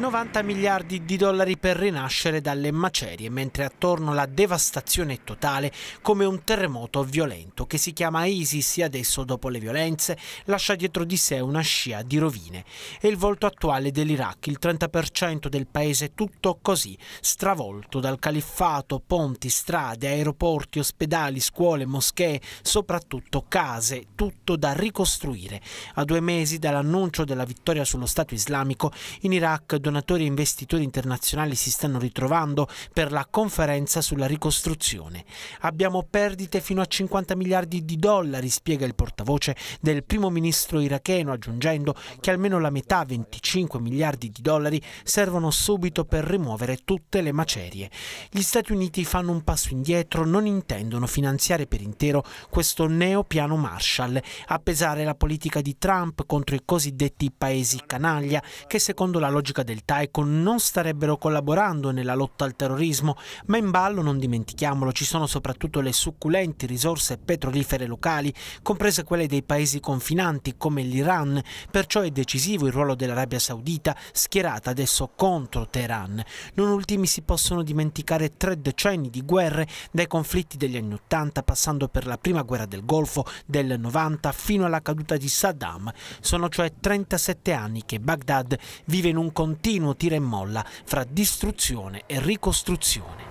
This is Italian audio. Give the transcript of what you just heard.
90 miliardi di dollari per rinascere dalle macerie, mentre attorno la devastazione totale come un terremoto violento che si chiama ISIS e adesso dopo le violenze lascia dietro di sé una scia di rovine. E il volto attuale dell'Iraq, il 30% del paese tutto così, stravolto dal califfato, ponti, strade, aeroporti, ospedali, scuole, moschee, soprattutto case, tutto da ricostruire. A due mesi dall'annuncio della vittoria sullo Stato islamico in Iraq donatori e investitori internazionali si stanno ritrovando per la conferenza sulla ricostruzione. Abbiamo perdite fino a 50 miliardi di dollari, spiega il portavoce del primo ministro iracheno, aggiungendo che almeno la metà, 25 miliardi di dollari, servono subito per rimuovere tutte le macerie. Gli Stati Uniti fanno un passo indietro, non intendono finanziare per intero questo neo piano Marshall, a pesare la politica di Trump contro i cosiddetti paesi canaglia, che secondo la logica del del Taikon non starebbero collaborando nella lotta al terrorismo, ma in ballo, non dimentichiamolo, ci sono soprattutto le succulenti risorse petrolifere locali, comprese quelle dei paesi confinanti come l'Iran, perciò è decisivo il ruolo dell'Arabia Saudita, schierata adesso contro Teheran. Non ultimi si possono dimenticare tre decenni di guerre, dai conflitti degli anni Ottanta, passando per la prima guerra del Golfo del 90 fino alla caduta di Saddam. Sono cioè 37 anni che Baghdad vive in un contesto continuo tira e molla fra distruzione e ricostruzione.